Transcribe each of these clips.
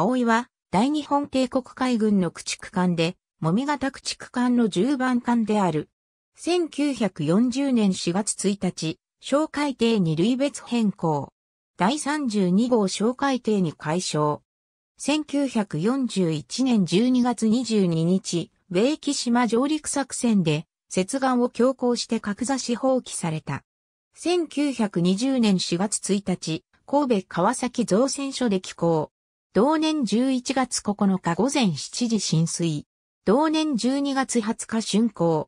葵は、大日本帝国海軍の駆逐艦で、もみ型駆逐艦の10番艦である。1940年4月1日、小海艇に類別変更。第32号小海艇に改称。1941年12月22日、米木島上陸作戦で、接岸を強行して格差し放棄された。1920年4月1日、神戸川崎造船所で寄港。同年11月9日午前7時浸水。同年12月20日春光。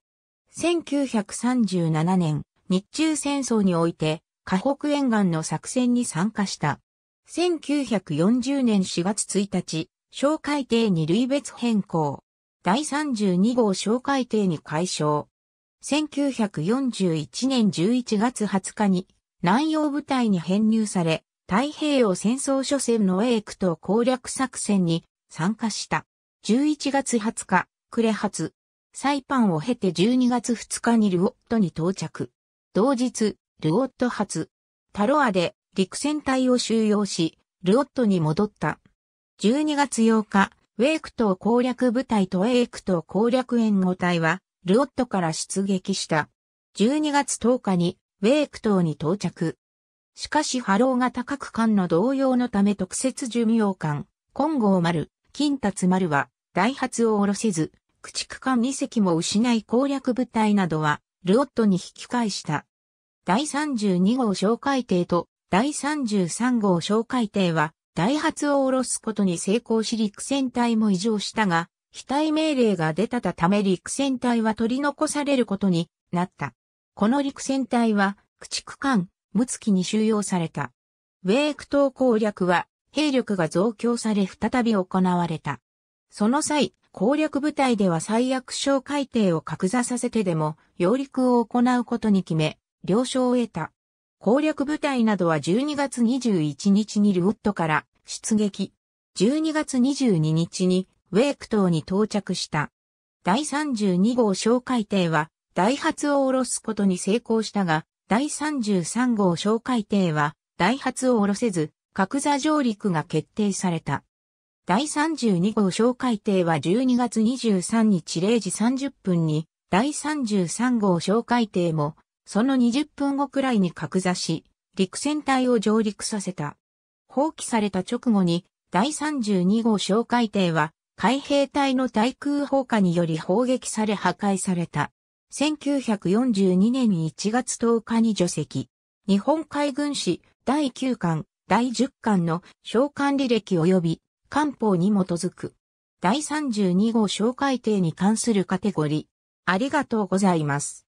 1937年、日中戦争において、河北沿岸の作戦に参加した。1940年4月1日、小海底に類別変更。第32号小海底に解消。1941年11月20日に南洋部隊に編入され、太平洋戦争初戦の英区と攻略作戦に参加した。11月20日、クレ発。サイパンを経て12月2日にルオットに到着。同日、ルオット発。タロアで陸戦隊を収容し、ルオットに戻った。12月8日、ウェイク島攻略部隊とエイク島攻略援護隊は、ルオットから出撃した。12月10日に、ウェイク島に到着。しかし波浪が高くの同様のため特設寿命艦、金剛丸、金達丸は、大発を下ろせず、駆逐艦2隻も失い攻略部隊などは、ルオットに引き返した。第32号小海艇と第33号小海艇は、大発を下ろすことに成功し陸戦隊も異常したが、非対命令が出たため陸戦隊は取り残されることになった。この陸戦隊は、駆逐艦、ムツキに収容された。ウェーク島攻略は、兵力が増強され再び行われた。その際、攻略部隊では最悪小海底を格座させてでも、揚陸を行うことに決め、了承を得た。攻略部隊などは12月21日にルウットから出撃。12月22日にウェーク島に到着した。第32号小海艇は、大発を下ろすことに成功したが、第33号小海艇は、大発を下ろせず、格座上陸が決定された。第32号小海艇は12月23日0時30分に、第33号小海艇も、その20分後くらいに格座し、陸戦隊を上陸させた。放棄された直後に、第32号小海艇は、海兵隊の対空砲火により砲撃され破壊された。1942年1月10日に除籍。日本海軍史第9巻、第10巻の召喚履歴及び官報に基づく。第32号召改艇に関するカテゴリー。ありがとうございます。